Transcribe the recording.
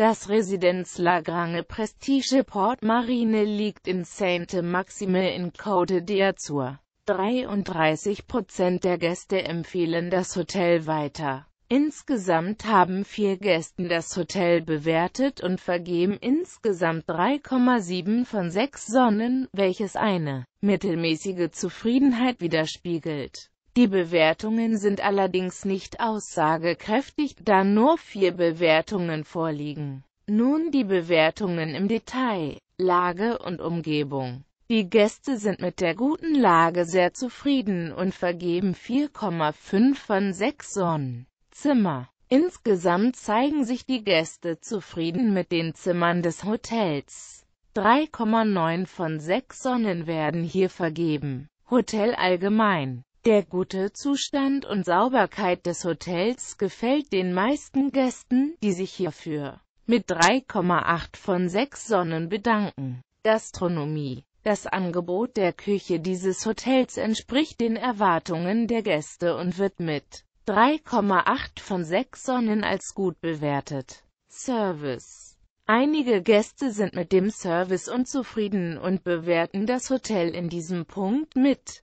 Das Residenz La Grange Prestige Port Marine liegt in Sainte-Maxime in Côte d'Azur. 33 der Gäste empfehlen das Hotel weiter. Insgesamt haben vier Gästen das Hotel bewertet und vergeben insgesamt 3,7 von 6 Sonnen, welches eine mittelmäßige Zufriedenheit widerspiegelt. Die Bewertungen sind allerdings nicht aussagekräftig, da nur vier Bewertungen vorliegen. Nun die Bewertungen im Detail, Lage und Umgebung. Die Gäste sind mit der guten Lage sehr zufrieden und vergeben 4,5 von 6 Sonnen. Zimmer. Insgesamt zeigen sich die Gäste zufrieden mit den Zimmern des Hotels. 3,9 von 6 Sonnen werden hier vergeben. Hotel allgemein. Der gute Zustand und Sauberkeit des Hotels gefällt den meisten Gästen, die sich hierfür mit 3,8 von 6 Sonnen bedanken. Gastronomie Das Angebot der Küche dieses Hotels entspricht den Erwartungen der Gäste und wird mit 3,8 von 6 Sonnen als gut bewertet. Service Einige Gäste sind mit dem Service unzufrieden und bewerten das Hotel in diesem Punkt mit